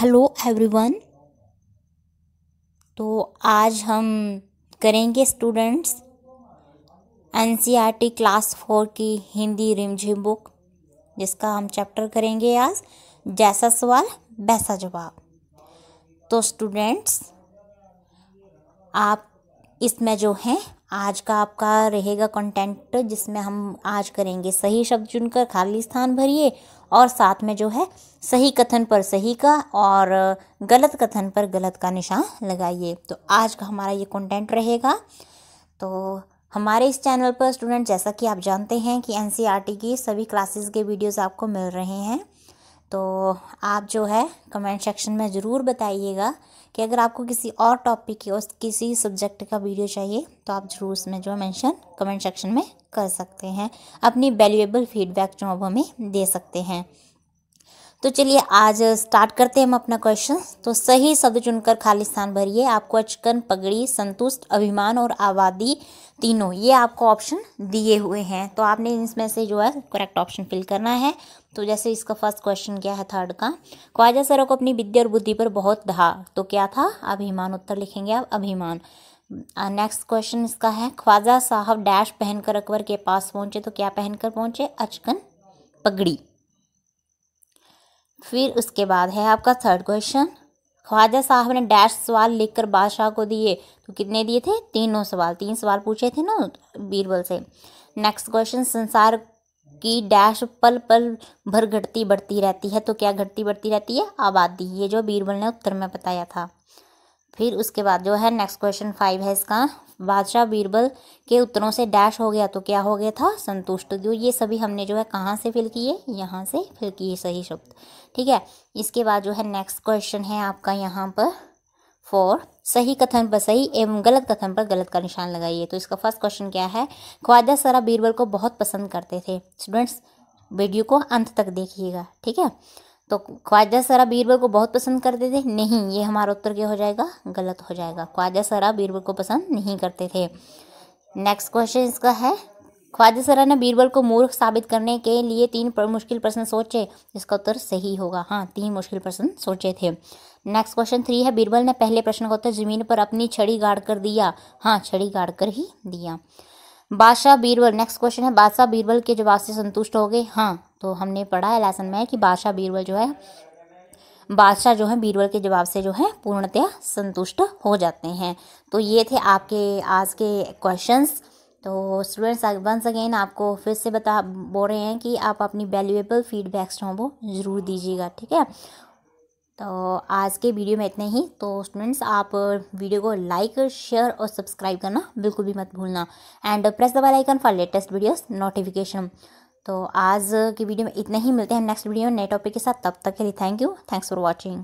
hello everyone तो आज हम करेंगे स्टूडेंट्स एनसीईआरटी क्लास फोर की हिंदी रिमझिम बुक जिसका हम चैप्टर करेंगे आज जैसा सवाल वैसा जवाब तो स्टूडेंट्स आप इसमें जो हैं आज का आपका रहेगा कंटेंट जिसमें हम आज करेंगे सही शब्द चुनकर खाली स्थान भरिए और साथ में जो है सही कथन पर सही का और गलत कथन पर गलत का निशान लगाइए तो आज का हमारा ये कंटेंट रहेगा तो हमारे इस चैनल पर स्टूडेंट जैसा कि आप जानते हैं कि एन e की सभी क्लासेस के वीडियोस आपको मिल रहे हैं तो आप जो है कमेंट सेक्शन में ज़रूर बताइएगा कि अगर आपको किसी और टॉपिक और किसी सब्जेक्ट का वीडियो चाहिए तो आप ज़रूर उसमें जो है मैंशन कमेंट सेक्शन में कर सकते हैं अपनी वैल्यूएबल फीडबैक जो आप हमें दे सकते हैं तो चलिए आज स्टार्ट करते हैं हम अपना क्वेश्चन तो सही शब्द चुनकर खाली स्थान भरिए आपको अचकन पगड़ी संतुष्ट अभिमान और आबादी तीनों ये आपको ऑप्शन दिए हुए हैं तो आपने इसमें से जो है करेक्ट ऑप्शन फिल करना है तो जैसे इसका फर्स्ट क्वेश्चन क्या है थर्ड का ख्वाजा सरों को अपनी विद्या और बुद्धि पर बहुत धा तो क्या था अभिमान उत्तर लिखेंगे आप अभिमान नेक्स्ट क्वेश्चन इसका है ख्वाजा साहब डैश पहनकर अकबर के पास पहुँचे तो क्या पहनकर पहुँचे अचकन पगड़ी फिर उसके बाद है आपका थर्ड क्वेश्चन ख्वाजा साहब ने डैश सवाल लिखकर बादशाह को दिए तो कितने दिए थे तीनों सवाल तीन सवाल पूछे थे ना बीरबल से नेक्स्ट क्वेश्चन संसार की डैश पल पल भर घटती बढ़ती रहती है तो क्या घटती बढ़ती रहती है आबादी ये जो बीरबल ने उत्तर में बताया था फिर उसके बाद जो है नेक्स्ट क्वेश्चन फाइव है इसका बादशाह बीरबल के उत्तरों से डैश हो गया तो क्या हो गया था संतुष्ट जो ये सभी हमने जो है कहाँ से फिल किए यहाँ से फिल किए सही शब्द ठीक है इसके बाद जो है नेक्स्ट क्वेश्चन है आपका यहाँ पर फोर सही कथन पर सही एवं गलत कथन पर गलत का निशान लगाइए तो इसका फर्स्ट क्वेश्चन क्या है ख्वाजा सरा बीरबल को बहुत पसंद करते थे स्टूडेंट्स वीडियो को अंत तक देखिएगा ठीक है तो ख्वाजा सरा बीरबल को बहुत पसंद करते थे नहीं ये हमारा उत्तर क्या हो जाएगा गलत हो जाएगा ख्वाजा सरा बीरबल को पसंद नहीं करते थे नेक्स्ट क्वेश्चन इसका है ख्वाजा सरा ने बीरबल को मूर्ख साबित करने के लिए तीन मुश्किल प्रश्न सोचे इसका उत्तर सही होगा हाँ तीन मुश्किल प्रश्न सोचे थे नेक्स्ट क्वेश्चन थ्री है बीरबल ने पहले प्रश्न का उत्तर जमीन पर अपनी छड़ी गाड़ कर दिया हाँ छड़ी गाड़ कर ही दिया बादशाह बीरबल नेक्स्ट क्वेश्चन है बादशाह बीरबल के जवाब से संतुष्ट हो गए हाँ तो हमने पढ़ा है लेसन में कि बादशाह बीरबल जो है बादशाह जो है बीरबल के जवाब से जो है पूर्णतया संतुष्ट हो जाते हैं तो ये थे आपके आज के क्वेश्चंस तो स्टूडेंट्स वंस अगेन आपको फिर से बता बोल रहे हैं कि आप अपनी वैल्यूएबल फीडबैक्स हों वो ज़रूर दीजिएगा ठीक है तो आज के वीडियो में इतने ही तो स्टूडेंट्स आप वीडियो को लाइक शेयर और सब्सक्राइब करना बिल्कुल भी मत भूलना and press the bell icon for latest videos notification तो आज की वीडियो में इतना ही मिलते हैं नेक्स्ट वीडियो में नए टॉपिक के साथ तब तक के लिए thank you thanks for watching